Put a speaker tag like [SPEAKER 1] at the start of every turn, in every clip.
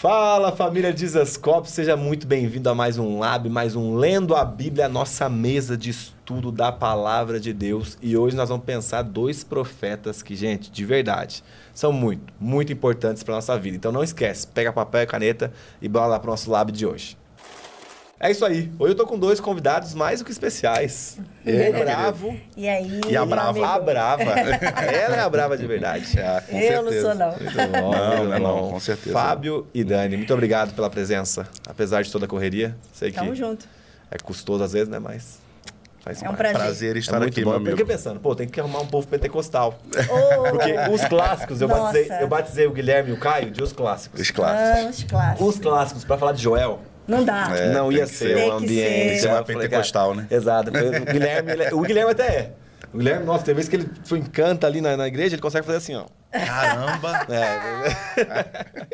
[SPEAKER 1] Fala família Dizascope, seja muito bem-vindo a mais um Lab, mais um Lendo a Bíblia, a nossa mesa de estudo da palavra de Deus. E hoje nós vamos pensar dois profetas que, gente, de verdade, são muito, muito importantes para nossa vida. Então não esquece, pega papel e caneta e bora lá para o nosso Lab de hoje. É isso aí. Hoje eu tô com dois convidados mais do que especiais. É, Bravo.
[SPEAKER 2] E aí? E a Brava. A Brava. Ela é a Brava
[SPEAKER 1] de verdade. Ah, eu certeza. não sou, não. Não, não, não, com certeza. Fábio e Dani, muito obrigado pela presença. Apesar de toda a correria, sei que... Tamo junto. É custoso às vezes, né? Mas... Faz é um prazer. prazer é estar é aqui, bom. meu amigo. Eu fiquei pensando, pô, tem que arrumar um povo pentecostal. Oh. Porque os clássicos, eu batizei, eu batizei, o Guilherme e o Caio de os clássicos. Os clássicos.
[SPEAKER 2] Ah, os clássicos.
[SPEAKER 1] Os clássicos, pra falar de Joel...
[SPEAKER 2] Não dá. É, não ia ser um ambiente. Ser. Uma né?
[SPEAKER 1] pentecostal, né? Exato. O Guilherme, ele, é, o Guilherme até é. O Guilherme, nossa, tem vez que ele foi encanta ali na, na igreja, ele consegue fazer assim, ó.
[SPEAKER 3] Caramba!
[SPEAKER 1] É.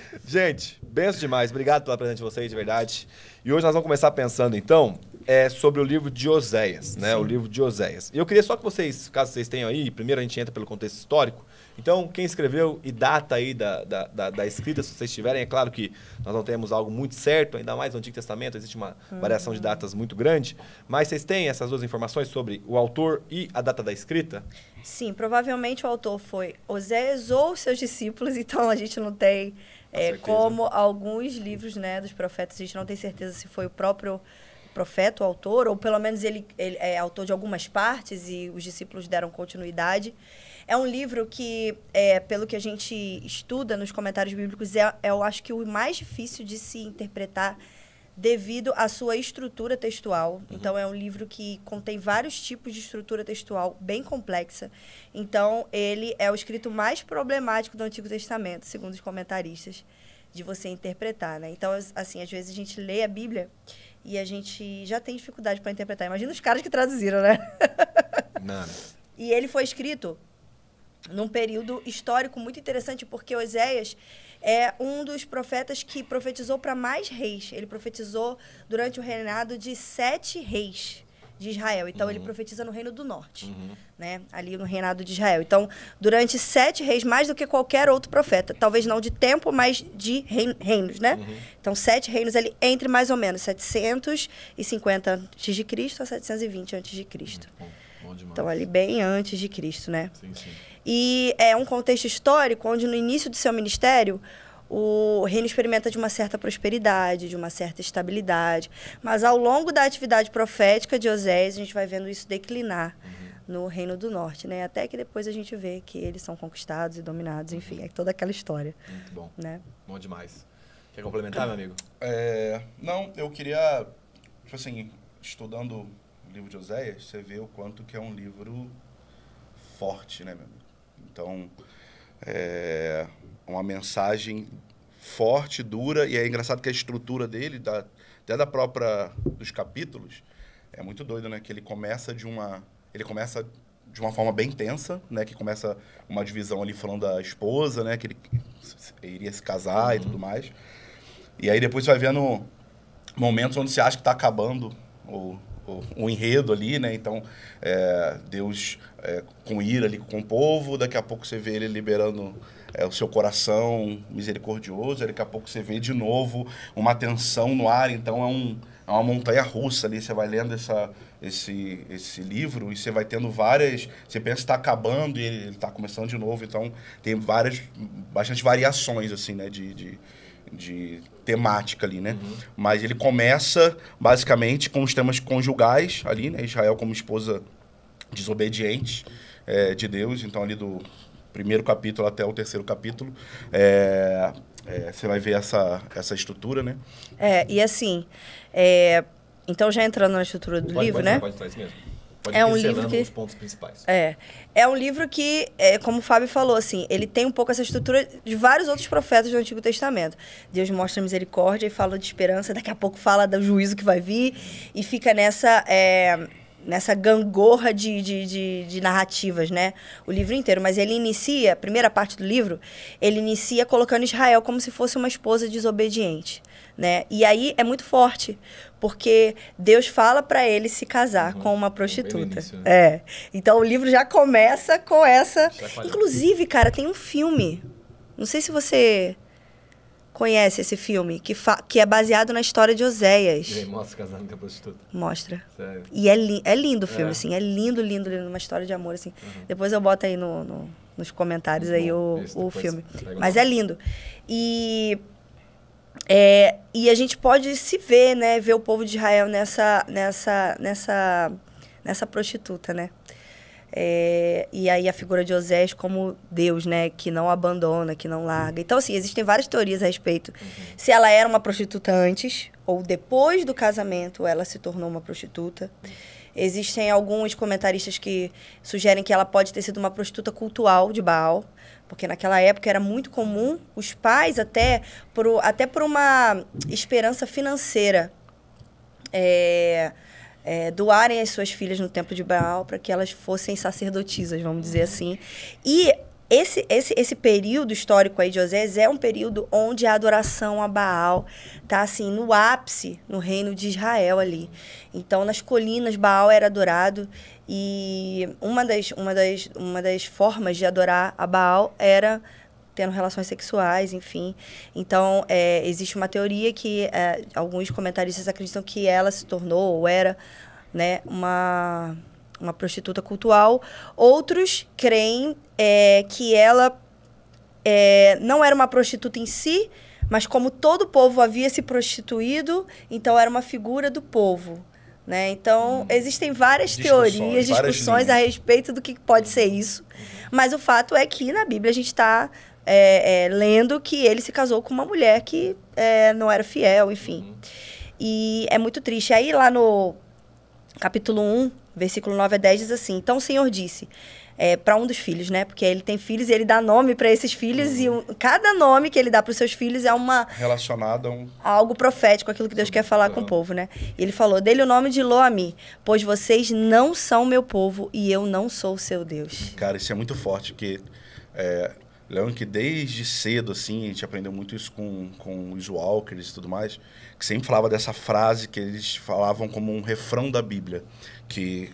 [SPEAKER 1] Gente, benço demais. Obrigado pela presença de vocês, de verdade. E hoje nós vamos começar pensando, então, é sobre o livro de Oséias, né? Sim. O livro de Oséias. E eu queria só que vocês, caso vocês tenham aí, primeiro a gente entra pelo contexto histórico. Então, quem escreveu e data aí da, da, da, da escrita, se vocês tiverem, é claro que nós não temos algo muito certo, ainda mais no Antigo Testamento, existe uma uhum. variação de datas muito grande. Mas vocês têm essas duas informações sobre o autor e a data da escrita?
[SPEAKER 2] Sim, provavelmente o autor foi Oséias ou seus discípulos, então a gente não tem, é, como alguns livros né, dos profetas, a gente não tem certeza se foi o próprio profeta, o autor, ou pelo menos ele, ele é autor de algumas partes e os discípulos deram continuidade. É um livro que, é, pelo que a gente estuda nos comentários bíblicos, é, é, eu acho que o mais difícil de se interpretar devido à sua estrutura textual. Uhum. Então, é um livro que contém vários tipos de estrutura textual bem complexa. Então, ele é o escrito mais problemático do Antigo Testamento, segundo os comentaristas, de você interpretar. Né? Então, assim, às vezes a gente lê a Bíblia e a gente já tem dificuldade para interpretar. Imagina os caras que traduziram, né?
[SPEAKER 1] Nada.
[SPEAKER 2] E ele foi escrito num período histórico muito interessante, porque Oséias é um dos profetas que profetizou para mais reis. Ele profetizou durante o reinado de sete reis de Israel. Então, uhum. ele profetiza no reino do norte, uhum. né? ali no reinado de Israel. Então, durante sete reis, mais do que qualquer outro profeta. Talvez não de tempo, mas de rein, reinos, né? Uhum. Então, sete reinos ali entre mais ou menos 750 antes de Cristo a 720 antes de Cristo. Uhum. então, ali bem antes de Cristo, né? Sim, sim. E é um contexto histórico onde, no início do seu ministério, o reino experimenta de uma certa prosperidade, de uma certa estabilidade. Mas ao longo da atividade profética de Osés, a gente vai vendo isso declinar no Reino do Norte, né? Até que depois a gente vê que eles são conquistados e dominados, uhum. enfim, é toda aquela história. Muito bom. Né?
[SPEAKER 3] Bom demais. Quer complementar, meu amigo? É, não, eu queria, tipo assim, estudando o livro de Oséias, você vê o quanto que é um livro forte, né, meu amigo? Então, é, uma mensagem forte, dura, e é engraçado que a estrutura dele, da, até da própria dos capítulos, é muito doido, né? Que ele começa de uma. Ele começa de uma forma bem tensa, né? Que começa uma divisão ali falando da esposa, né? Que ele iria se casar uhum. e tudo uhum. mais. E aí depois você vai vendo momentos onde você acha que está acabando o, o, o, enredo ali, né? Então, é, Deus é, com ira ali com o povo, daqui a pouco você vê ele liberando é, o seu coração misericordioso, daqui a pouco você vê de novo uma tensão no ar, então é, um, é uma montanha russa ali, você vai lendo essa, esse, esse livro e você vai tendo várias, você pensa que está acabando e ele está começando de novo, então tem várias, bastante variações assim, né, de, de, de temática ali, né? Uhum. Mas ele começa basicamente com os temas conjugais ali, né, Israel como esposa desobediente é, de Deus, então ali do primeiro capítulo até o terceiro capítulo. É, é, você vai ver essa, essa estrutura, né?
[SPEAKER 2] É, e assim, é, então já entrando na estrutura do pode, livro, pode, né? Pode
[SPEAKER 3] trazer
[SPEAKER 1] mesmo.
[SPEAKER 2] Pode é um livro que
[SPEAKER 1] pontos principais.
[SPEAKER 2] É, é um livro que, é, como o Fábio falou, assim, ele tem um pouco essa estrutura de vários outros profetas do Antigo Testamento. Deus mostra misericórdia e fala de esperança, daqui a pouco fala do juízo que vai vir e fica nessa é, nessa gangorra de, de, de, de, narrativas, né? O livro inteiro. Mas ele inicia, a primeira parte do livro, ele inicia colocando Israel como se fosse uma esposa desobediente, né? E aí é muito forte, porque Deus fala para ele se casar uhum. com uma prostituta. Início, né? É. Então o livro já começa com essa. Inclusive, cara, tem um filme. Não sei se você conhece esse filme, que, que é baseado na história de Oséias. E aí,
[SPEAKER 1] mostra o casamento com a prostituta. Mostra. Sério? E é,
[SPEAKER 2] li é lindo o filme, é. assim. É lindo, lindo, lindo. Uma história de amor, assim. Uhum. Depois eu boto aí no, no nos comentários tá aí o, o filme. Mas é lindo. E... É, e a gente pode se ver, né? Ver o povo de Israel nessa, nessa, nessa, nessa prostituta, né? É, e aí a figura de Osés como Deus, né? Que não abandona, que não larga. Então, assim, existem várias teorias a respeito. Uhum. Se ela era uma prostituta antes, ou depois do casamento, ela se tornou uma prostituta. Existem alguns comentaristas que sugerem que ela pode ter sido uma prostituta cultural de Baal, porque naquela época era muito comum os pais, até por, até por uma esperança financeira. É, é, doarem as suas filhas no templo de Baal para que elas fossem sacerdotisas, vamos dizer uhum. assim. E esse, esse, esse período histórico aí de Osés é um período onde a adoração a Baal tá assim no ápice no reino de Israel ali. Então nas colinas Baal era adorado e uma das, uma das, uma das formas de adorar a Baal era tendo relações sexuais, enfim. Então, é, existe uma teoria que é, alguns comentaristas acreditam que ela se tornou ou era né, uma, uma prostituta cultural. Outros creem é, que ela é, não era uma prostituta em si, mas como todo o povo havia se prostituído, então era uma figura do povo. Né? Então, hum. existem várias discussões, teorias, discussões várias a respeito do que pode ser isso. Uhum. Mas o fato é que na Bíblia a gente está é, é, lendo que ele se casou com uma mulher que é, não era fiel, enfim. Uhum. E é muito triste. Aí lá no capítulo 1, versículo 9 a 10 diz assim: Então o Senhor disse. É, para um dos filhos, né? Porque ele tem filhos e ele dá nome para esses filhos uhum. e um, cada nome que ele dá para os seus filhos é uma
[SPEAKER 3] relacionada a um
[SPEAKER 2] a algo profético, aquilo que Deus quer falar com o povo, né? E ele falou: "Dele o nome de Loami, pois vocês não são meu povo e eu não sou seu Deus".
[SPEAKER 3] Cara, isso é muito forte porque é, Lembro que desde cedo, assim, a gente aprendeu muito isso com, com os walkers e tudo mais, que sempre falava dessa frase que eles falavam como um refrão da Bíblia, que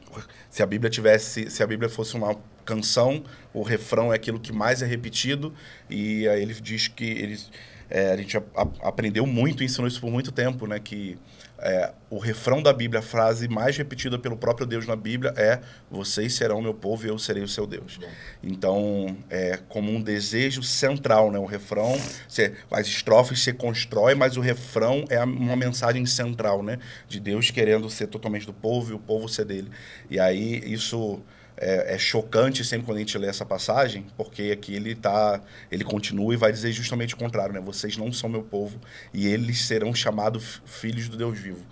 [SPEAKER 3] se a Bíblia tivesse, se a Bíblia fosse uma canção, o refrão é aquilo que mais é repetido e aí ele diz que eles é, a gente a, a, aprendeu muito, ensinou isso por muito tempo, né, que é, o refrão da Bíblia, a frase mais repetida pelo próprio Deus na Bíblia é: Vocês serão meu povo e eu serei o seu Deus. Bom. Então, é como um desejo central, né? O refrão, você, as estrofes se constrói, mas o refrão é uma mensagem central, né? De Deus querendo ser totalmente do povo e o povo ser dele. E aí isso é, é, chocante sempre quando a gente lê essa passagem, porque aqui ele tá, ele continua e vai dizer justamente o contrário, né? Vocês não são meu povo e eles serão chamados filhos do Deus vivo.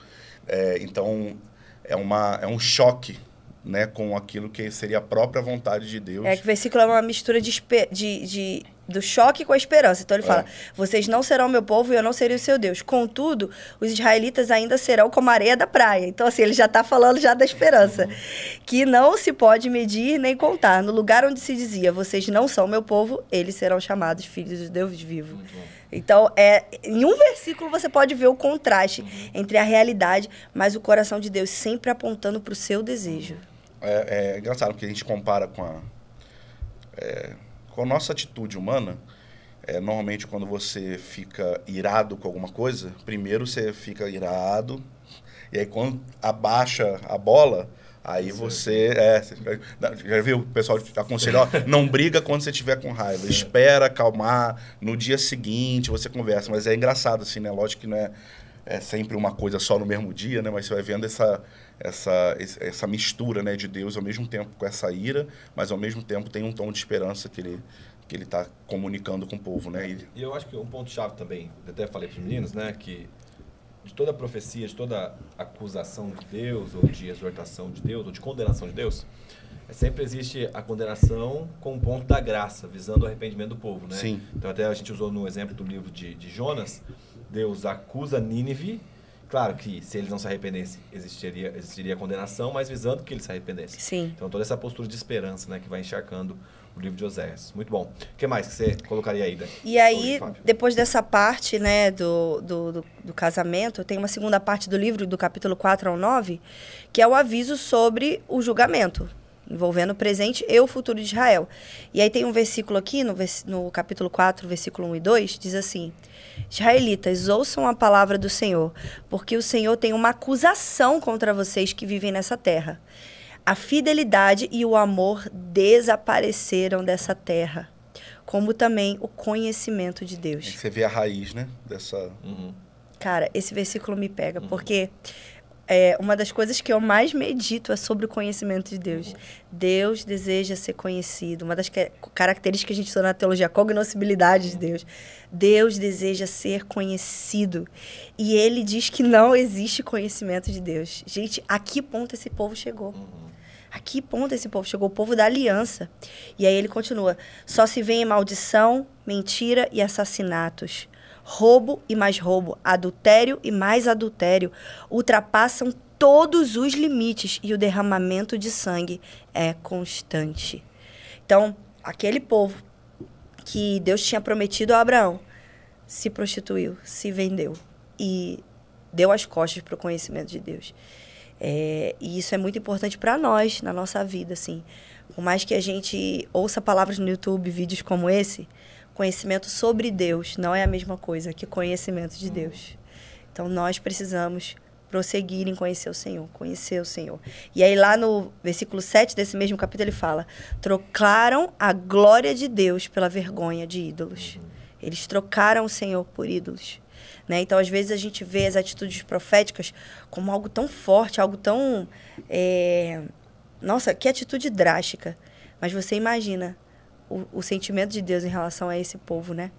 [SPEAKER 3] É, então é uma é um choque né, com aquilo que seria a própria vontade de Deus. É que
[SPEAKER 2] o versículo é uma mistura de, de, de do choque com a esperança. Então ele fala: é. Vocês não serão meu povo e eu não serei o seu Deus. Contudo, os israelitas ainda serão como a areia da praia. Então, assim, ele já está falando já da esperança, uhum. que não se pode medir nem contar. No lugar onde se dizia: Vocês não são meu povo, eles serão chamados filhos de Deus vivo. Então, é, em um versículo você pode ver o contraste uhum. entre a realidade, mas o coração de Deus sempre apontando para o seu desejo.
[SPEAKER 3] É, é engraçado que a gente compara com a. É com a nossa atitude humana, é, normalmente quando você fica irado com alguma coisa, primeiro você fica irado, e aí quando abaixa a bola, aí você. É, já viu o pessoal aconselhar, ó, não briga quando você estiver com raiva, espera acalmar, no dia seguinte você conversa. Mas é engraçado, assim, né? Lógico que não é, é sempre uma coisa só no mesmo dia, né? Mas você vai vendo essa essa, essa mistura né, de Deus ao mesmo tempo com essa ira, mas ao mesmo tempo tem um tom de esperança que ele que ele está comunicando com o povo, né?
[SPEAKER 1] E... eu acho que um ponto chave também, eu até falei para os meninos, né, que de toda profecia, de toda acusação de Deus ou de exortação de Deus ou de condenação de Deus, é sempre existe a condenação com o ponto da graça, visando o arrependimento do povo, né? Sim. Então até a gente usou no exemplo do livro de, de Jonas, Deus acusa Nínive Claro que se eles não se arrependessem, existiria, existiria condenação, mas visando que eles se arrependessem. Sim. Então, toda essa postura de esperança né, que vai encharcando o livro de Oséias. Muito bom. O que mais que você colocaria aí? Daqui?
[SPEAKER 2] E aí, Oi, depois dessa parte né, do, do, do, do casamento, tem uma segunda parte do livro, do capítulo 4 ao 9, que é o aviso sobre o julgamento envolvendo o presente e o futuro de Israel. E aí tem um versículo aqui, no, vers no capítulo 4, versículo 1 e 2, diz assim: Israelitas, ouçam a palavra do Senhor, porque o Senhor tem uma acusação contra vocês que vivem nessa terra. A fidelidade e o amor desapareceram dessa terra, como também o conhecimento de Deus. É
[SPEAKER 3] você vê a raiz, né? Dessa. Uhum.
[SPEAKER 2] Cara, esse versículo me pega, uhum. porque é, uma das coisas que eu mais medito é sobre o conhecimento de Deus. Deus deseja ser conhecido. Uma das que, características que a gente estuda na teologia, é a cognoscibilidade de Deus. Deus deseja ser conhecido. E ele diz que não existe conhecimento de Deus. Gente, a que ponto esse povo chegou? A que ponto esse povo chegou? O povo da aliança. E aí ele continua: só se vê em maldição, mentira e assassinatos roubo e mais roubo, adultério e mais adultério, ultrapassam todos os limites e o derramamento de sangue é constante. Então, aquele povo que Deus tinha prometido a Abraão se prostituiu, se vendeu e deu as costas para o conhecimento de Deus. É, e isso é muito importante para nós, na nossa vida, assim. Por mais que a gente ouça palavras no YouTube, vídeos como esse, Conhecimento sobre Deus não é a mesma coisa que conhecimento de uhum. Deus. Então nós precisamos prosseguir em conhecer o Senhor, conhecer o Senhor. E aí lá no versículo 7 desse mesmo capítulo ele fala: "Trocaram a glória de Deus pela vergonha de ídolos". Uhum. Eles trocaram o Senhor por ídolos. Né? Então, às vezes, a gente vê as atitudes proféticas como algo tão forte, algo tão. É... Nossa, que atitude drástica. Mas você imagina o, o sentimento de Deus em relação a esse povo, né?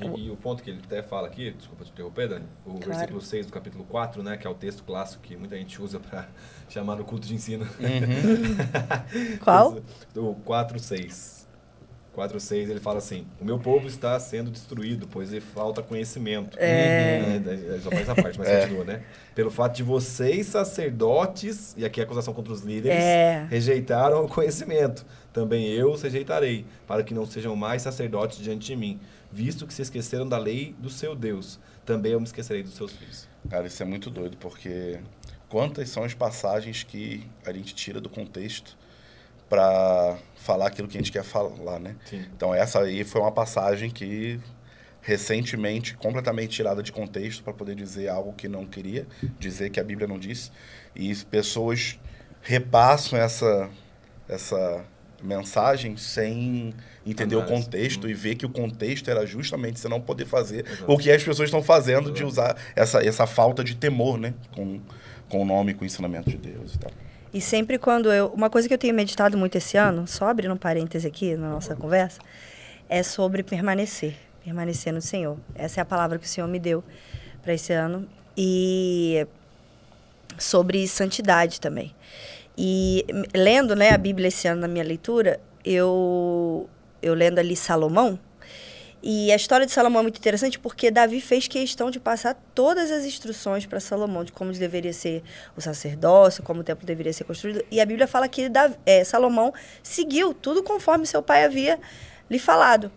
[SPEAKER 1] E, e, o ponto que ele até fala aqui, desculpa te interromper, Dani, o claro. versículo 6 do capítulo 4, né, que é o texto clássico que muita gente usa para chamar no culto de ensino. Uhum. Qual? O 4, 6. 4, 6, ele fala assim: O meu povo está sendo destruído, pois lhe falta conhecimento. É. Uhum. é só mais a parte, mas é. continua, né? Pelo fato de vocês, sacerdotes, e aqui a é acusação contra os líderes, é. rejeitaram o conhecimento. Também eu os rejeitarei, para que não sejam mais sacerdotes diante de mim, visto que se esqueceram da lei do seu
[SPEAKER 3] Deus. Também eu me esquecerei dos seus filhos. Cara, isso é muito doido, porque quantas são as passagens que a gente tira do contexto para falar aquilo que a gente quer falar, né? Sim. Então essa aí foi uma passagem que recentemente completamente tirada de contexto para poder dizer algo que não queria dizer que a Bíblia não disse e pessoas repassam essa essa mensagem sem entender o contexto e ver que o contexto era justamente você não poder fazer Exato. o que as pessoas estão fazendo Exato. de usar essa, essa falta de temor, né? Com, com o nome, com o ensinamento de Deus e tal.
[SPEAKER 2] E sempre quando eu. Uma coisa que eu tenho meditado muito esse ano, só abrindo um parêntese aqui na nossa conversa, é sobre permanecer. Permanecer no Senhor. Essa é a palavra que o Senhor me deu para esse ano. E sobre santidade também. E lendo né, a Bíblia esse ano na minha leitura, eu, eu lendo ali Salomão, e a história de Salomão é muito interessante porque Davi fez questão de passar todas as instruções para Salomão de como deveria ser o sacerdócio, como o templo deveria ser construído. E a Bíblia fala que Davi, é, Salomão seguiu tudo conforme seu pai havia lhe falado.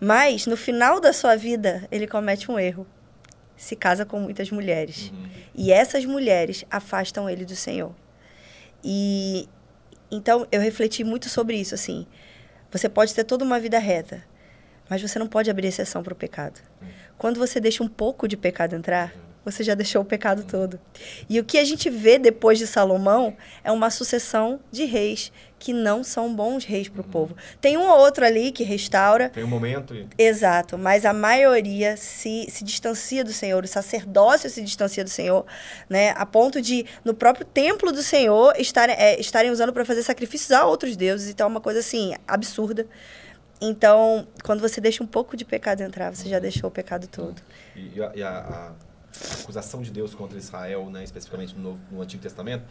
[SPEAKER 2] Mas no final da sua vida, ele comete um erro. Se casa com muitas mulheres. Uhum. E essas mulheres afastam ele do Senhor. E então eu refleti muito sobre isso assim. Você pode ter toda uma vida reta, mas você não pode abrir exceção para o pecado. Quando você deixa um pouco de pecado entrar, você já deixou o pecado todo. E o que a gente vê depois de Salomão é uma sucessão de reis que não são bons reis para o uhum. povo. Tem um ou outro ali que restaura. Tem um momento. Exato, mas a maioria se, se distancia do Senhor, o sacerdócio se distancia do Senhor, né? A ponto de, no próprio templo do Senhor, estarem, é, estarem usando para fazer sacrifícios a outros deuses. Então é uma coisa assim, absurda. Então, quando você deixa um pouco de pecado entrar, você já deixou o pecado todo.
[SPEAKER 1] E, e, a, e a, a, acusação de Deus contra Israel, né, especificamente no, Novo, no Antigo Testamento,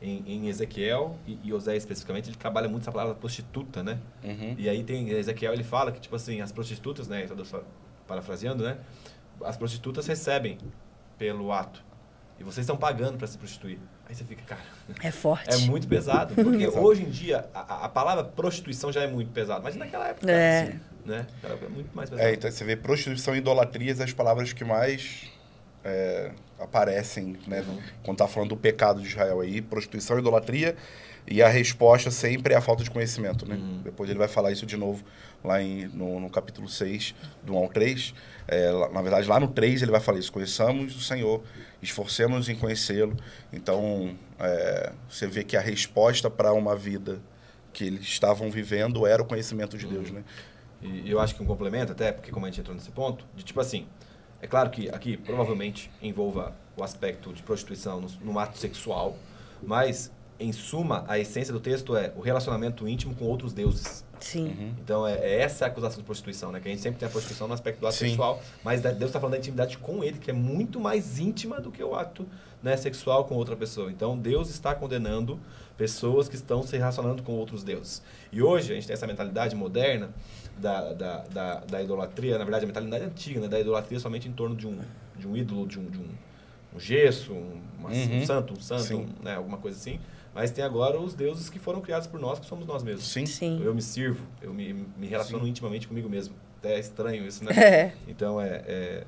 [SPEAKER 1] em, em, Ezequiel e, e especificamente, ele trabalha muito essa palavra prostituta, né? Uhum. E aí tem Ezequiel, ele fala que, tipo assim, as prostitutas, né? Tá parafraseando, né? As prostitutas recebem pelo ato. E vocês estão pagando para se prostituir. Aí você fica, cara.
[SPEAKER 2] É forte. É muito
[SPEAKER 1] pesado. Porque hoje em dia a, a, palavra prostituição já é muito pesada. Mas naquela época é. Assim, né? Era muito mais é, pesado. É, então
[SPEAKER 3] você vê prostituição e idolatrias as palavras que mais é, aparecem, né? Uhum. Quando tá falando do pecado de Israel aí, prostituição e idolatria. E a resposta sempre é a falta de conhecimento, né? Uhum. Depois ele vai falar isso de novo lá em, no, no, capítulo 6, do 1 ao 3. É, na verdade, lá no 3 ele vai falar isso: conheçamos o Senhor, esforcemos-nos em conhecê-lo. Então, é, você vê que a resposta para uma vida que eles estavam vivendo era o conhecimento de Deus, uhum. né? E eu acho que um complemento, até, porque como a gente entrou nesse ponto, de tipo assim,
[SPEAKER 1] é claro que aqui provavelmente envolva o aspecto de prostituição no, no ato sexual, mas em suma, a essência do texto é o relacionamento íntimo com outros deuses. Sim. Uhum. Então, é, é, essa a acusação de prostituição, né? Que a gente sempre tem a prostituição no aspecto do ato Sim. sexual, mas Deus está falando da intimidade com ele, que é muito mais íntima do que o ato né, sexual com outra pessoa. Então, Deus está condenando pessoas que estão se relacionando com outros deuses. E hoje, a gente tem essa mentalidade moderna da, da, da, da idolatria, na verdade, a mentalidade antiga, né? Da idolatria somente em torno de um, de um ídolo, de um, de um, um gesso, um, uma, uhum. um santo, um santo, um, né? alguma coisa assim mas tem agora os deuses que foram criados por nós, que somos nós mesmos. Sim. Sim. Eu me sirvo, eu me, me relaciono Sim. intimamente comigo mesmo. Até é estranho isso, né? É. Então é, é,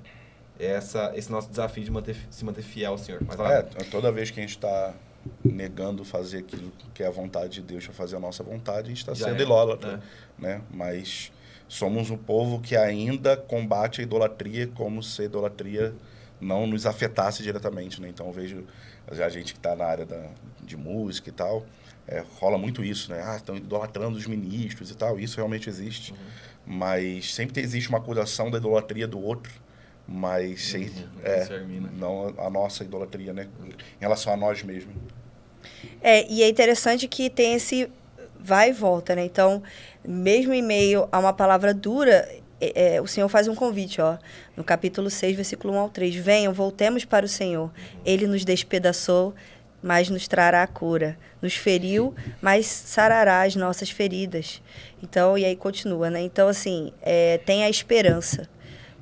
[SPEAKER 1] é, essa, esse nosso desafio de manter, se manter fiel ao Senhor. Mas, é,
[SPEAKER 3] toda vez que a gente está negando fazer aquilo que é a vontade de Deus, para fazer a nossa vontade, a gente está sendo é, né? né? Mas somos um povo que ainda combate a idolatria como se a idolatria não nos afetasse diretamente, né? Então vejo a gente que está na área da, de música e tal, é, rola muito isso, né? Ah, estão idolatrando os ministros e tal, isso realmente existe. Uhum. Mas sempre existe uma acusação da idolatria do outro, mas uhum. é, não a nossa idolatria, né? Uhum. Em relação a nós mesmos.
[SPEAKER 2] É, e é interessante que tem esse vai e volta, né? Então, mesmo em meio a uma palavra dura, é, é, o Senhor faz um convite, ó, no capítulo 6, versículo 1 ao 3. Venham, voltemos para o Senhor. Ele nos despedaçou, mas nos trará a cura. Nos feriu, mas sarará as nossas feridas. Então, e aí continua, né? Então, assim, é, tem a esperança,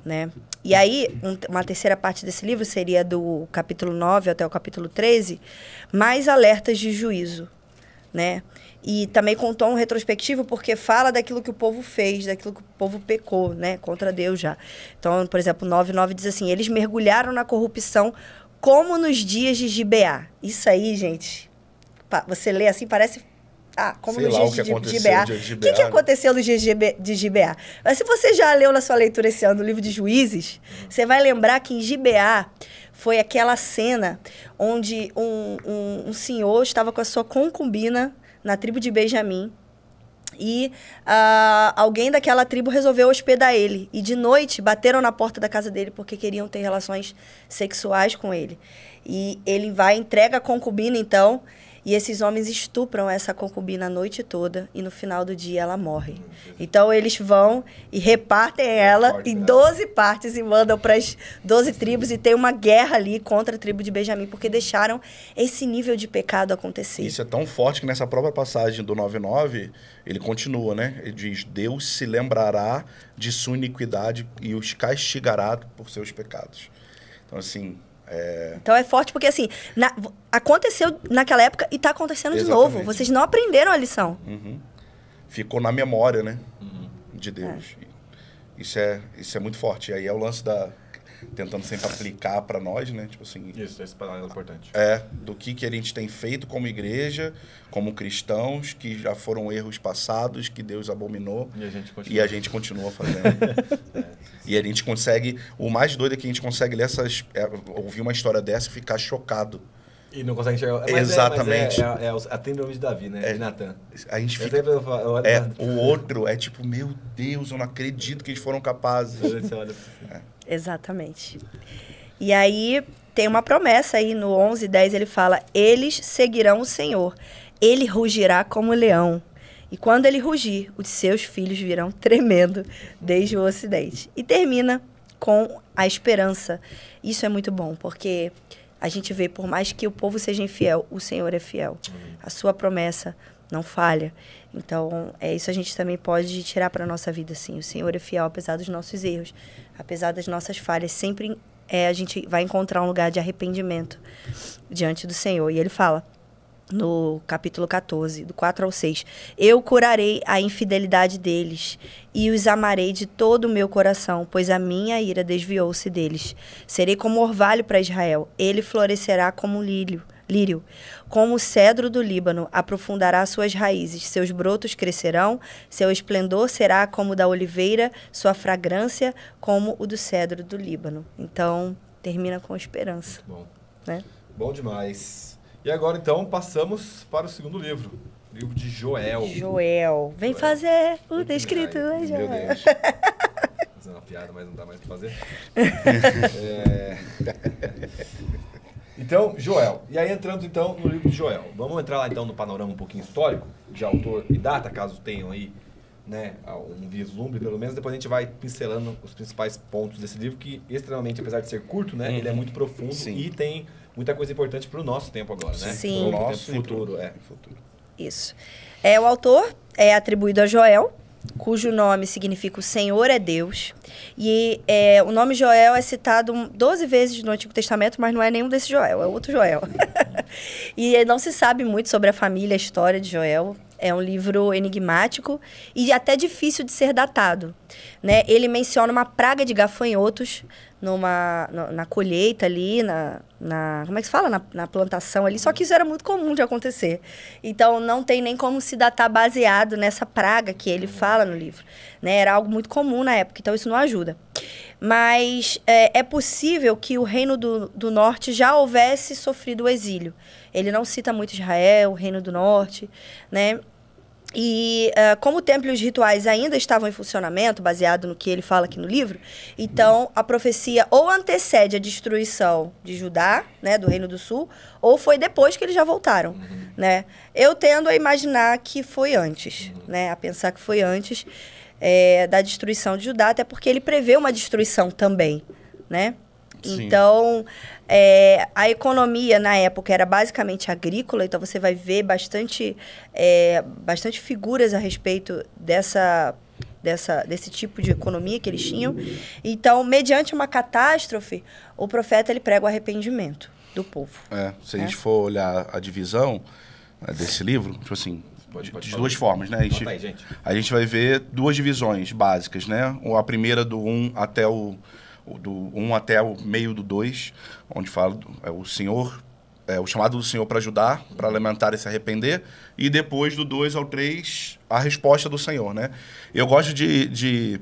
[SPEAKER 2] né? E aí, um, uma terceira parte desse livro seria do capítulo 9 até o capítulo 13, mais alertas de juízo, né? E também com tom retrospectivo, porque fala daquilo que o povo fez, daquilo que o povo pecou, né? Contra Deus já. Então, por exemplo, 9.9 diz assim, eles mergulharam na corrupção como nos dias de Gibeá. Isso aí, gente, você lê assim, parece ah, como Sei nos dias de, de GBA. O que, que né? aconteceu nos dias de Gibeá? Mas se você já leu na sua leitura esse ano o livro de Juízes, uhum. você vai lembrar que em Gibeá foi aquela cena onde um, um, um senhor estava com a sua concubina na tribo de Benjamim. E uh, alguém daquela tribo resolveu hospedar ele. E de noite bateram na porta da casa dele porque queriam ter relações sexuais com ele. E ele vai, entrega a concubina então e esses homens estupram essa concubina a noite toda e no final do dia ela morre. Então eles vão e repartem ela em 12 partes e mandam para as 12 tribos e tem uma guerra ali contra a tribo de Benjamim porque deixaram esse nível de
[SPEAKER 3] pecado acontecer. Isso é tão forte que nessa própria passagem do 99, ele continua, né? Ele diz: "Deus se lembrará de sua iniquidade e os castigará por seus pecados". Então assim, é... Então
[SPEAKER 2] é forte porque, assim, na, aconteceu naquela época e está acontecendo Exatamente. de novo. Vocês não aprenderam a lição.
[SPEAKER 3] Uhum. Ficou na memória, né? Uhum. De Deus. É. Isso, é, isso é muito forte. E aí é o lance da, tentando sempre aplicar para nós, né? Tipo assim. Isso, esse paralelo é importante. É, do que, que a gente tem feito como igreja, como cristãos, que já foram erros passados, que Deus abominou. E a gente continua, e a gente continua fazendo. é. E a gente consegue. O mais doido é que a gente consegue ler essas, é, ouvir uma história dessa e ficar chocado.
[SPEAKER 1] E não consegue enxergar. Mas é, é, Exatamente. É, é,
[SPEAKER 3] é, é a tendrome de Davi, né? É, de Natan. A gente fica... Eu falo, eu é, O outro é tipo, meu Deus, eu não acredito que eles foram capazes. Você olha... é. Exatamente.
[SPEAKER 2] E aí tem uma promessa aí no 11, 10, ele fala: Eles seguirão o Senhor, ele rugirá como leão. E quando ele rugir, os seus filhos virão tremendo desde o ocidente. E termina com a esperança. Isso é muito bom, porque a gente vê, por mais que o povo seja infiel, o Senhor é fiel. A sua promessa não falha. Então, é isso a gente também pode tirar para nossa vida, sim. O Senhor é fiel apesar dos nossos erros apesar das nossas falhas, sempre é, a gente vai encontrar um lugar de arrependimento diante do Senhor. E ele fala no capítulo 14, do 4 ao 6: Eu curarei a infidelidade deles e os amarei de todo o meu coração, pois a minha ira desviou-se deles. Serei como orvalho para Israel, ele florescerá como um lírio lírio. Como o cedro do Líbano aprofundará suas raízes, seus brotos crescerão, seu esplendor será como o da oliveira, sua fragrância como o do cedro do Líbano. Então, termina com esperança. Bom. Né?
[SPEAKER 1] Bom demais. E agora, então, passamos para o segundo livro. Livro de Joel. Joel.
[SPEAKER 2] Vem Joel. fazer o Vem descrito né, Joel? Meu Deus. Fazendo uma piada, mas não dá mais o que fazer.
[SPEAKER 1] é... Então, Joel. E aí entrando então no livro de Joel. Vamos entrar lá então no panorama um pouquinho histórico, de autor e data, caso tenham aí né, um vislumbre pelo menos. Depois a gente vai pincelando os principais pontos desse livro, que extremamente, apesar de ser curto, né, uhum. ele é uhum. muito profundo Sim. e tem muita coisa importante para o nosso tempo agora, né? Sim. Pro nosso futuro, é. futuro. Isso.
[SPEAKER 2] É, o autor é atribuído a Joel, cujo nome significa o Senhor é Deus. E é, o nome Joel é citado 12 vezes no Antigo Testamento, mas não é nenhum desse Joel, é outro Joel. e não se sabe muito sobre a família, a história de Joel. É um livro enigmático e até difícil de ser datado. Né? Ele menciona uma praga de gafanhotos numa, na, na colheita ali, na, na. Como é que se fala? Na, na, plantação ali. Só que isso era muito comum de acontecer. Então não tem nem como se datar baseado nessa praga que ele fala no livro né? Era algo muito comum na época, então isso não ajuda. Mas é, é possível que o reino do, do norte já houvesse sofrido o exílio. Ele não cita muito Israel, o reino do norte, né? E uh, como o templo e os rituais ainda estavam em funcionamento, baseado no que ele fala aqui no livro, então a profecia ou antecede a destruição de Judá, né, do Reino do Sul, ou foi depois que eles já voltaram, uhum. né? Eu tendo a imaginar que foi antes, né, a pensar que foi antes, é, da destruição de Judá, até porque ele prevê uma destruição também, né? Sim. Então, é, a economia na época era basicamente agrícola, então você vai ver bastante, é, bastante figuras a respeito dessa, dessa, desse tipo de economia que eles tinham. Então, mediante uma catástrofe, o profeta ele prega o arrependimento do povo.
[SPEAKER 3] É, se né? a gente for olhar a divisão né, desse livro, tipo assim, Pode, pode de, duas formas, né? A gente, aí, gente. a gente, vai ver duas divisões básicas, né? A primeira do 1 um até o do 1 um até o meio do 2, onde fala é o Senhor, é o chamado do Senhor para ajudar, para alimentar e se arrepender, e depois do 2 ao 3, a resposta do Senhor, né? Eu gosto de, de,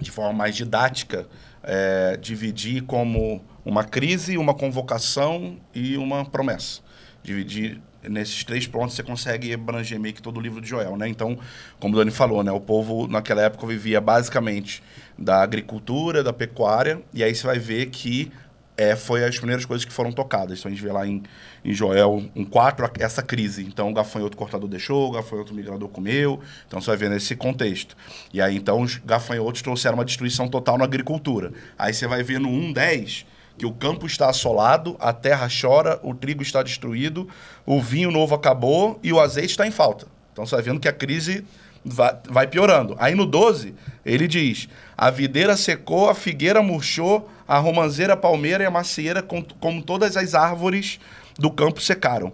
[SPEAKER 3] de forma mais didática, é, dividir como uma crise, uma convocação e uma promessa. Dividir nesses três pontos você consegue abranger meio que todo o livro de Joel, né? Então, como o Dani falou, né? O povo naquela época vivia basicamente da agricultura, da pecuária, e aí você vai ver que é, foi as primeiras coisas que foram tocadas. Então a gente vê lá em, em Joel 1,4 um essa crise. Então o gafanhoto cortador deixou, o gafanhoto migrador comeu. Então você vai ver nesse contexto. E aí então os gafanhotos trouxeram uma destruição total na agricultura. Aí você vai ver no 1,10 que o campo está assolado, a terra chora, o trigo está destruído, o vinho novo acabou e o azeite está em falta. Então você vai vendo que a crise vai, piorando. Aí no 12, ele diz: A videira secou, a figueira murchou, a romanzeira, a palmeira e a macieira, como todas as árvores do campo, secaram.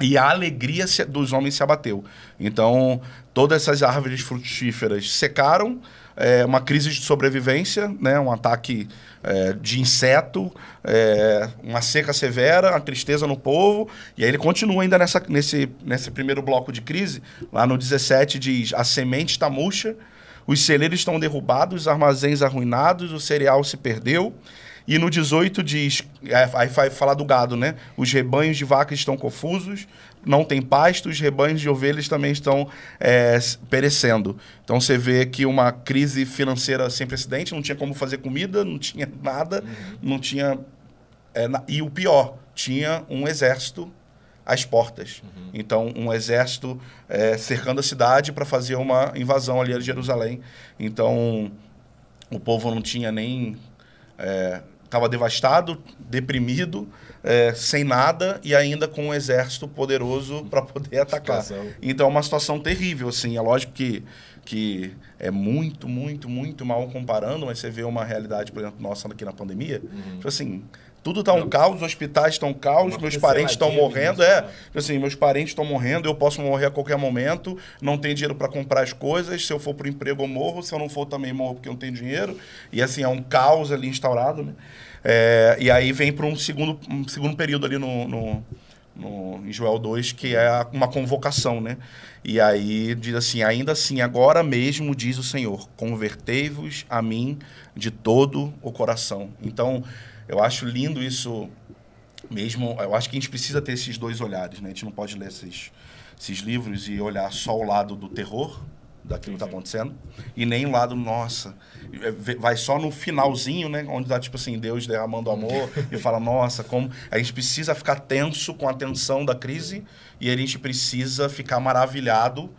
[SPEAKER 3] E a alegria dos homens se abateu. Então, todas essas árvores frutíferas secaram, é, uma crise de sobrevivência, né? um ataque é, de inseto, é, uma seca severa, a tristeza no povo. E aí ele continua ainda nessa, nesse, nesse primeiro bloco de crise. Lá no 17 diz: a semente está murcha, os celeiros estão derrubados, os armazéns arruinados, o cereal se perdeu. E no 18 diz, é, aí vai falar do gado, né? Os rebanhos de vacas estão confusos, não tem pasto, os rebanhos de ovelhas também estão é, perecendo. Então você vê que uma crise financeira sem precedente, não tinha como fazer comida, não tinha nada, não tinha. É, na, e o pior, tinha um exército às portas. Uhum. Então, um exército é, cercando a cidade para fazer uma invasão ali de Jerusalém. Então, o povo não tinha nem. Estava é, devastado, deprimido é, sem nada e ainda com um exército poderoso para poder atacar. Situação. Então é uma situação terrível, assim. É lógico que, que é muito, muito, muito mal comparando, mas você vê uma realidade, por exemplo, nossa aqui na pandemia. Uhum. Tipo assim, tudo está um caos, os hospitais estão caos, Uma meus parentes estão morrendo. Né? É, tipo assim, meus parentes estão morrendo, eu posso morrer a qualquer momento, não tenho dinheiro para comprar as coisas. Se eu for para o emprego, eu morro. Se eu não for, também morro porque eu não tenho dinheiro. E assim, é um caos ali instaurado, né? É, e aí vem para um segundo, um segundo período ali no, no, no, em Joel 2, que é uma convocação, né? E aí diz assim: ainda assim, agora mesmo diz o Senhor, convertei-vos a mim de todo o coração. Então, eu acho lindo isso mesmo. Eu acho que a gente precisa ter esses dois olhares, né? A gente não pode ler esses, esses livros e olhar só o lado do terror daquilo que tá acontecendo. E nem o lado, nossa. É, vai só no finalzinho, né? Onde dá, tipo assim, Deus derramando amor e fala, nossa, como. A gente precisa ficar tenso com a tensão da crise e a gente precisa ficar maravilhado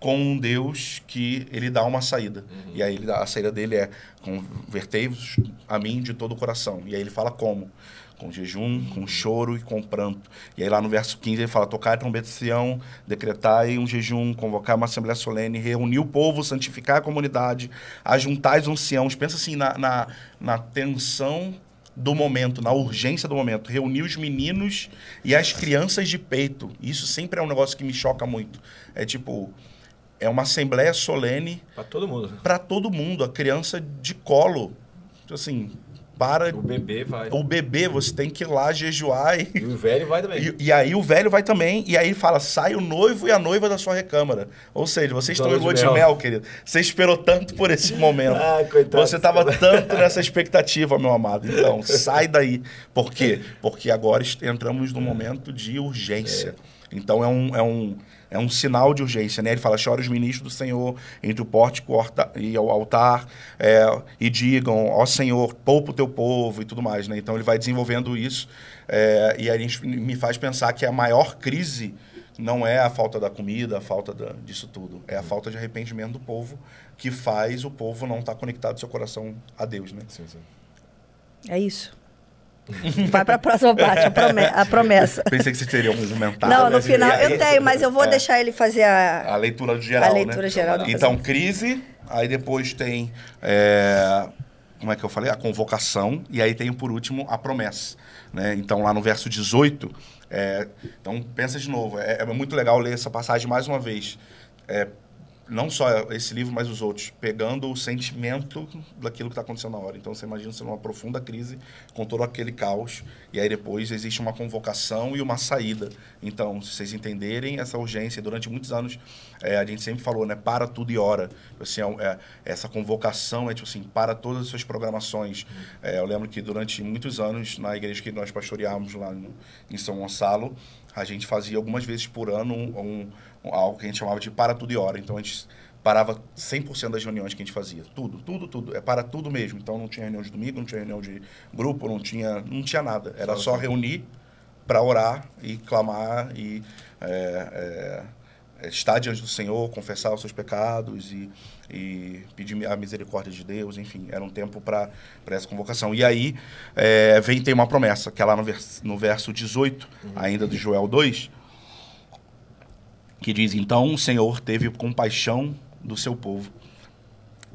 [SPEAKER 3] com um Deus que ele dá uma saída. Uhum. E aí a saída dele é: convertei-vos a mim de todo o coração. E aí ele fala como com jejum, com choro e com pranto. E aí lá no verso 15 ele fala: tocar a trombeta de Sião, decretar um jejum, convocar uma assembleia solene, reunir o povo, santificar a comunidade, ajuntar os anciãos. Pensa assim na, na, na tensão do momento, na urgência do momento. Reunir os meninos e as crianças de peito. Isso sempre é um negócio que me choca muito. É tipo, é uma assembleia solene. Para todo mundo. Para todo mundo. A criança de colo. Tipo assim, para. O bebê vai. O bebê, você tem que ir lá jejuar. E, e o velho vai também. E, e, aí o velho vai também. E aí fala: sai o noivo e a noiva da sua recâmara. Ou seja, vocês estão em lua de mel. mel, querido. Você esperou tanto por esse momento. ah, coitado. Você estava tanto nessa expectativa, meu amado. Então, sai daí. Por quê? Porque agora entramos num momento de urgência. É. Então é um. É um é um sinal de urgência, né? Ele fala, chora os ministros do Senhor entre o pórtico e o altar é, e digam, ó Senhor, poupa o teu povo e tudo mais, né? Então ele vai desenvolvendo isso é, e aí a gente me faz pensar que a maior crise não é a falta da comida, a falta da, disso tudo. É a falta de arrependimento do povo que faz o povo não estar tá conectado seu coração a Deus, né? Sim, sim.
[SPEAKER 2] É isso. Vai para a próxima parte, a, a promessa. Pensei
[SPEAKER 3] que você teria um comentário. Não, no né? final eu tenho, mas eu vou é. deixar
[SPEAKER 2] ele fazer a... A
[SPEAKER 3] leitura geral, A né? leitura né? geral. Do então, crise, aí depois tem... É, como é que eu falei? A convocação. E aí tem, por último, a promessa. Né? Então, lá no verso 18... É, então, pensa de novo. É, é, muito legal ler essa passagem mais uma vez. É, não só esse livro, mas os outros, pegando o sentimento daquilo que está acontecendo na hora. Então você imagina sendo uma profunda crise com todo aquele caos, e aí depois existe uma convocação e uma saída. Então, se vocês entenderem essa urgência, durante muitos anos é, a gente sempre falou, né, para tudo e hora. Assim, é, é essa convocação é tipo assim, para todas as suas programações. É, eu lembro que durante muitos anos, na igreja que nós pastoreávamos lá no, em São Gonçalo, a gente fazia algumas vezes por ano um, um algo que a gente chamava de para tudo e hora. Então a gente parava 100% das reuniões que a gente fazia. Tudo, tudo, tudo. É para tudo mesmo. Então não tinha reunião de domingo, não tinha reunião de grupo, não tinha, não tinha nada. Era só, reunir para orar e clamar e é, é, estar diante do Senhor, confessar os seus pecados e, e pedir a misericórdia de Deus. Enfim, era um tempo para essa convocação. E aí é, vem tem uma promessa, que é lá no, vers, no verso 18, uhum. ainda de Joel 2 que diz: Então o Senhor teve compaixão do seu povo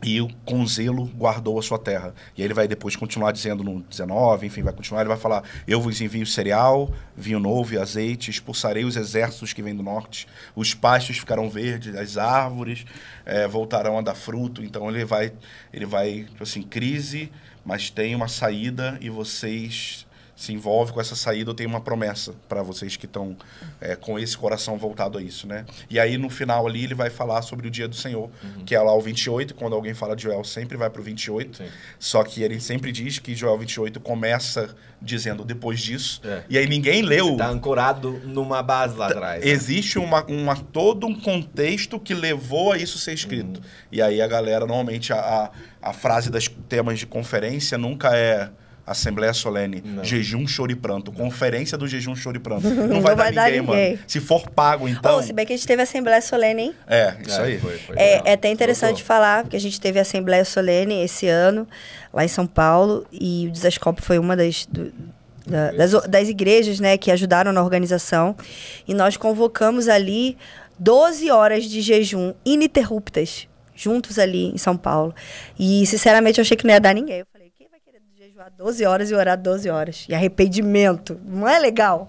[SPEAKER 3] e com zelo guardou a sua terra. E aí ele vai depois continuar dizendo no 19, enfim, vai continuar, ele vai falar: Eu vos envio cereal, vinho novo e azeite, expulsarei os exércitos que vêm do norte, os pastos ficarão verdes, as árvores é, voltarão a dar fruto. Então ele vai, ele vai, tipo assim, crise, mas tem uma saída e vocês se envolve com essa saída, eu tenho uma promessa para vocês que estão é, com esse coração voltado a isso, né? E aí, no final ali, ele vai falar sobre o dia do Senhor, uhum. que é lá o 28. Quando alguém fala de Joel, sempre vai para o 28. Sim. Só que ele sempre diz que Joel 28 começa dizendo depois disso. É. E aí ninguém leu. Está ancorado numa base lá tá, atrás. Né? Existe uma, uma, todo um contexto que levou a isso ser escrito. Uhum. E aí a galera, normalmente, a, a, a frase das temas de conferência nunca é Assembleia Solene, não. jejum, choro e pranto, conferência do jejum, choro e pranto. Não, não vai, vai, dar, ninguém, dar ninguém. mano. Se for pago, então. Oh, se
[SPEAKER 2] bem que a gente teve Assembleia Solene, hein?
[SPEAKER 3] É, isso é, aí. Foi, foi, é,
[SPEAKER 2] é, é, até interessante Voltou. falar, porque a gente teve Assembleia Solene esse ano, lá em São Paulo, e o Desascope foi uma das. Do, da, das, das igrejas né, que ajudaram na organização. E nós convocamos ali 12 horas de jejum ininterruptas, juntos ali em São Paulo. E, sinceramente, eu achei que não ia dar ninguém jejuar 12 horas e orar 12 horas. E arrependimento. Não é legal?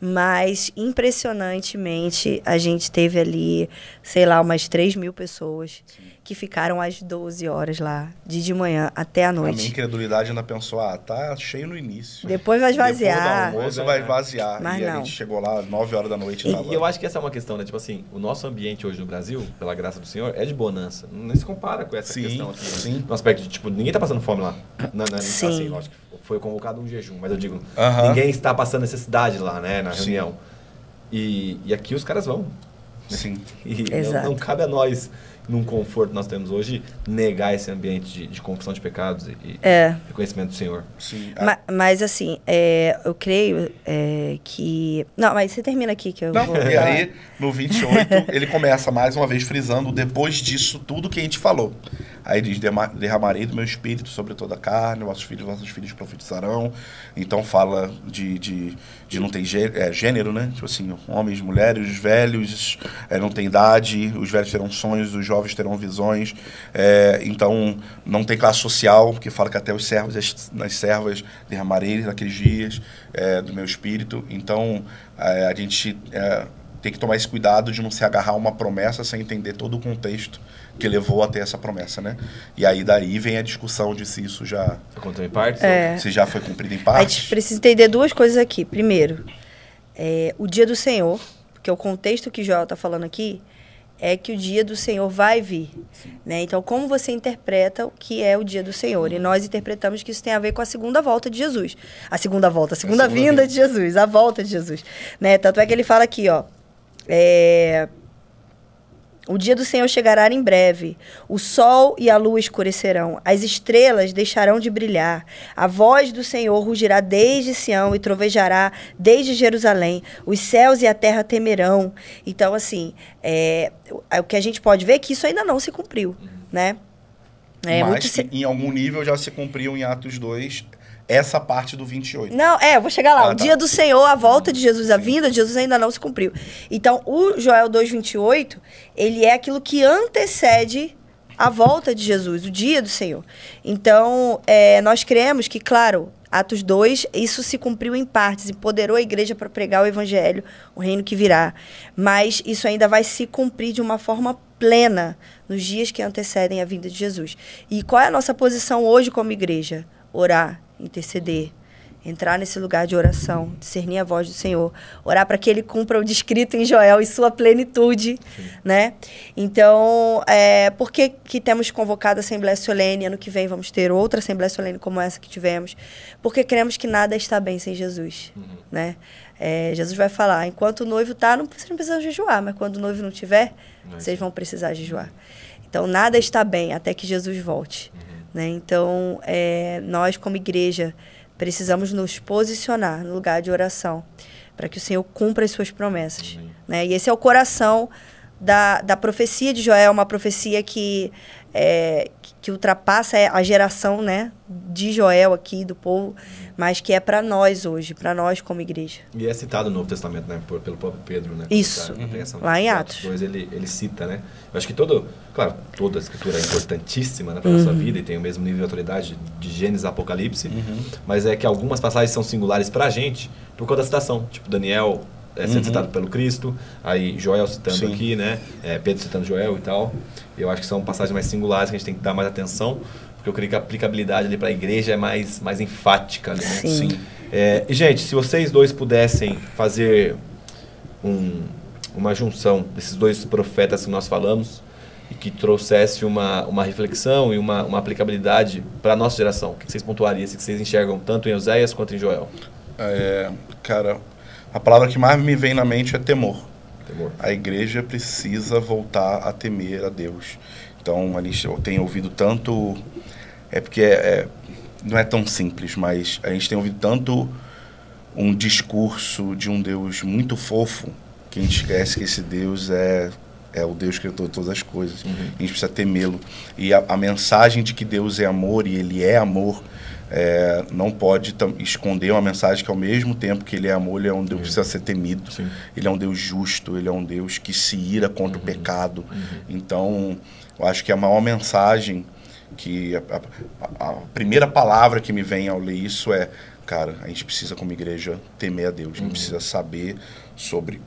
[SPEAKER 2] Mas, impressionantemente, a gente teve ali, sei lá, umas 3 mil pessoas Sim. que ficaram às 12 horas lá, de de manhã até a noite. A minha
[SPEAKER 3] incredulidade ainda pensou, ah, tá cheio no início. Depois vai esvaziar. Depois do almoço vai é. vaziar. Mas e não. a gente chegou lá 9 horas da noite. E, tava...
[SPEAKER 1] e eu acho que essa é uma questão, né? Tipo assim, o nosso ambiente hoje no Brasil, pela graça do Senhor, é de bonança. Não se compara com essa sim, questão aqui. Né? Sim. No aspecto de, tipo, ninguém tá passando fome lá. Não, não, é sim. Assim, lógico que foi convocado um jejum, mas eu digo, ninguém está passando necessidade lá, né, na reunião. E, e aqui os caras vão. Sim. E Exato. Não, não, cabe a nós, num conforto que nós temos hoje, negar esse ambiente de, de confissão de pecados e, é. do Senhor. Sim. Ah.
[SPEAKER 2] mas assim, é, eu creio é, que. Não, mas você termina aqui que eu. Não, vou... e aí,
[SPEAKER 3] no 28, ele começa mais uma vez frisando, depois disso, tudo que a gente falou. Aí diz: derramarei do meu espírito sobre toda a carne, vossos filhos, filhos profetizarão. Então fala de, de, de não ter é, gênero, né? Tipo assim, homens, mulheres, os velhos é, não tem idade, os velhos terão sonhos, os jovens terão visões. É, então não tem classe social, porque fala que até os servos e as, servas derramarei naqueles dias é, do meu espírito. Então é, a gente é, tem que tomar esse cuidado de não se agarrar a uma promessa sem entender todo o contexto que levou até essa promessa, né? E aí daí vem a discussão de se isso já aconteceu em parte, é. é. se já foi cumprido em parte. A gente precisa
[SPEAKER 2] entender duas coisas aqui. Primeiro, é, o dia do Senhor, porque o contexto que Joel está falando aqui é que o dia do Senhor vai vir, né? Então, como você interpreta o que é o dia do Senhor? E nós interpretamos que isso tem a ver com a segunda volta de Jesus. A segunda volta, a segunda, a segunda vinda, de Jesus, a volta de Jesus, né? Tanto é que ele fala aqui, ó, é, o dia do Senhor chegará em breve. O sol e a lua escurecerão, as estrelas deixarão de brilhar. A voz do Senhor rugirá desde Sião e trovejará desde Jerusalém. Os céus e a terra temerão. Então, assim, é, o que a gente pode ver é que isso ainda não se cumpriu, né?
[SPEAKER 3] É Mas muito... em algum nível já se cumpriu em Atos 2 essa parte do 28. Não,
[SPEAKER 2] é, eu vou chegar lá. Ah, o tá. dia do Senhor, a volta de hum, Jesus, a Sim. vinda de Jesus ainda não se cumpriu. Então, o Joel 2,28, ele é aquilo que antecede a volta de Jesus, o dia do Senhor. Então, é, nós cremos que, claro, Atos 2, isso se cumpriu em partes, empoderou a igreja para pregar o evangelho, o reino que virá. Mas isso ainda vai se cumprir de uma forma plena nos dias que antecedem a vinda de Jesus. E qual é a nossa posição hoje como igreja? Orar, interceder, entrar nesse lugar de oração, discernir a voz do Senhor, orar para que Ele cumpra o descrito em Joel e sua plenitude, Sim. né? Então, é, por que, que temos convocado a Assembleia Solene? Ano que vem vamos ter outra Assembleia Solene como essa que tivemos, porque cremos que nada está bem sem Jesus, uhum. né? É, Jesus vai falar, enquanto o noivo está, não, vocês não precisam jejuar, mas quando o noivo não tiver, vocês vão precisar jejuar. Uhum. Então, nada está bem até que Jesus volte. Uhum. Né? Então, é, nós, como igreja, precisamos nos posicionar no lugar de oração para que o Senhor cumpra as suas promessas. Né? E esse é o coração da, da profecia de Joel, uma profecia que é, que, ultrapassa é, a geração né, de Joel aqui, do povo, mas que é para nós hoje, para nós como igreja.
[SPEAKER 1] E é citado no Novo Testamento, né, por, pelo próprio Pedro, né? Isso, uhum. lá em Atos. Atos ele, ele cita, né? Eu acho que todo, claro, toda a escritura é importantíssima né, para uhum. nossa vida e tem o mesmo nível de autoridade de Gênesis Apocalipse, uhum. mas é que algumas passagens são singulares para a gente por conta da citação, tipo Daniel é, sendo uhum. citado pelo Cristo, aí Joel citando Sim. aqui, né? É, Pedro citando Joel e tal. Eu acho que são passagens mais singulares que a gente tem que dar mais atenção, porque eu creio que a aplicabilidade ali para a igreja é mais, mais enfática, né? Sim. Sim. É, e, gente, se vocês dois pudessem fazer um, uma junção desses dois profetas que nós falamos e que trouxesse uma, uma reflexão e uma, uma aplicabilidade para a nossa geração, o que vocês pontuariam, o que vocês enxergam tanto em Euséias
[SPEAKER 3] quanto em Joel? É, cara, a palavra que mais me vem na mente é temor. temor. A igreja precisa voltar a temer a Deus. Então, a gente tem ouvido tanto. É porque é, é, não é tão simples, mas a gente tem ouvido tanto um discurso de um Deus muito fofo que a gente esquece que esse Deus é é o Deus criador de todas as coisas. Uhum. A gente precisa temê-lo. E a, a, mensagem de que Deus é amor e ele é amor é, não pode esconder uma mensagem que ao mesmo tempo que ele é amor, ele é um Deus que uhum. precisa ser temido, Sim. ele é um Deus justo, ele é um Deus que se ira contra uhum. o pecado. Uhum. Então, eu acho que a maior mensagem que a, a, a, primeira palavra que me vem ao ler isso é, cara, a gente precisa como igreja temer a Deus, a gente uhum. precisa saber sobre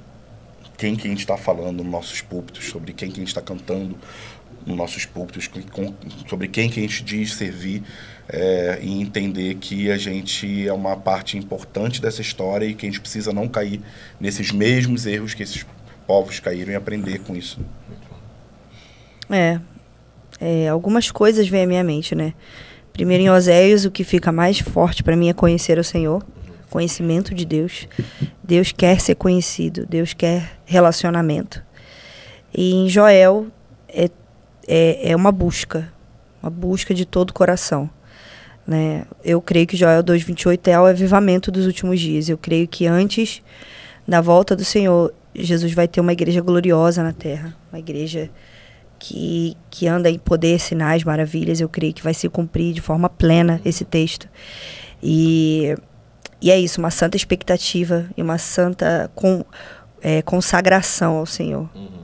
[SPEAKER 3] quem que a gente está falando nos nossos púlpitos, sobre quem que a gente está cantando nos nossos púlpitos, com, sobre quem que a gente diz servir é, e entender que a gente é uma parte importante dessa história e que a gente precisa não cair nesses mesmos erros que esses povos caíram e aprender com isso.
[SPEAKER 2] É, é algumas coisas vêm à minha mente, né? Primeiro em Oséias, o que fica mais forte para mim é conhecer o Senhor, conhecimento de Deus. Deus quer ser conhecido, Deus quer relacionamento. E em Joel é, é, é uma busca, uma busca de todo o coração. Né? Eu creio que Joel 2,28 é o avivamento dos últimos dias. Eu creio que antes da volta do Senhor, Jesus vai ter uma igreja gloriosa na terra, uma igreja que, que anda em poder, sinais, maravilhas. Eu creio que vai se cumprir de forma plena esse texto. E, e é isso, uma santa expectativa e uma santa com, é, consagração ao Senhor. Uhum.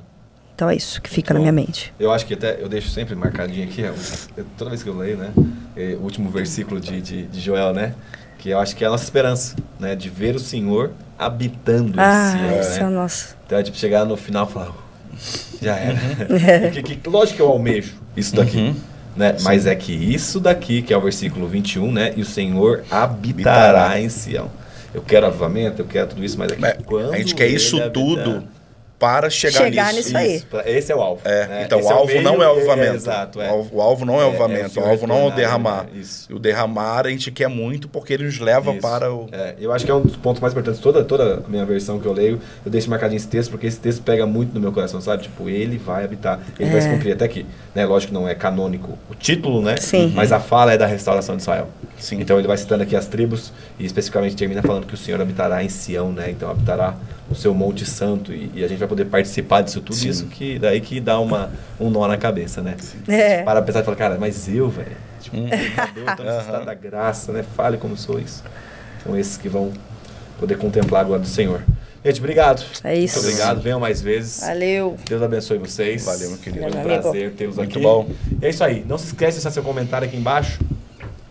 [SPEAKER 2] Então é isso que fica Bom, na minha mente.
[SPEAKER 1] Eu acho que até eu deixo sempre marcadinho aqui, é é, toda vez que eu leio, né? É, o último versículo de, de, de, Joel, né? Que eu acho que é a nossa esperança, né? De ver o Senhor habitando ah, em Sião. né? é o né. nosso. Então é tipo chegar no final e falar, oh, já era. Uhum. que, que, lógico que eu almejo isso daqui. Uhum. Né? Mas é que isso daqui, que é o versículo 21, né? E o Senhor habitará, habitará. em Sião. Eu quero avivamento, eu quero tudo isso, mas é que mas quando a gente quer isso habitar, tudo
[SPEAKER 3] para chegar, chegar nisso. nisso aí. Isso,
[SPEAKER 1] esse é o alvo. É, né? Então, o alvo, é o, é, o não é o é, avivamento.
[SPEAKER 3] É. O alvo não é o é, avivamento, o alvo não é o derramar. Né? Isso. O derramar a gente quer muito porque ele nos leva isso. para o.
[SPEAKER 1] eu acho que é um dos pontos mais importantes. Toda, toda a minha versão que eu leio, eu deixo marcadinho esse texto porque esse texto pega muito no meu coração, sabe? Tipo, ele vai habitar, ele vai se cumprir até aqui. Né? Lógico que não é canônico o título, né? Sim. Uhum. Mas a fala é da restauração de Israel. Sim. Então ele vai citando aqui as tribos e especificamente termina falando que o Senhor habitará em Sião, né? Então habitará o seu Monte Santo e, e, a gente vai poder participar disso tudo. Sim. Isso que daí que dá uma, um nó na cabeça, né? É. Para pensar e falar, cara, mas eu, velho, tipo, um pecador, estou da graça, né? Fale como sou isso. São então, esses que vão poder contemplar a glória do Senhor. Gente, obrigado. É isso. Muito obrigado. Venham mais vezes. Valeu. Deus abençoe vocês. Valeu, meu querido. É um prazer tê-los aqui. Muito bom. E é isso aí. Não se esqueça de deixar seu comentário aqui embaixo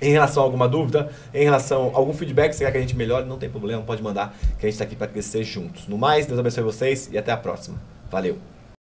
[SPEAKER 1] em relação a alguma dúvida, em relação a algum feedback se quer que a gente melhore, não tem problema, pode mandar, que a gente está aqui para crescer juntos. No mais, Deus abençoe vocês e até a próxima. Valeu!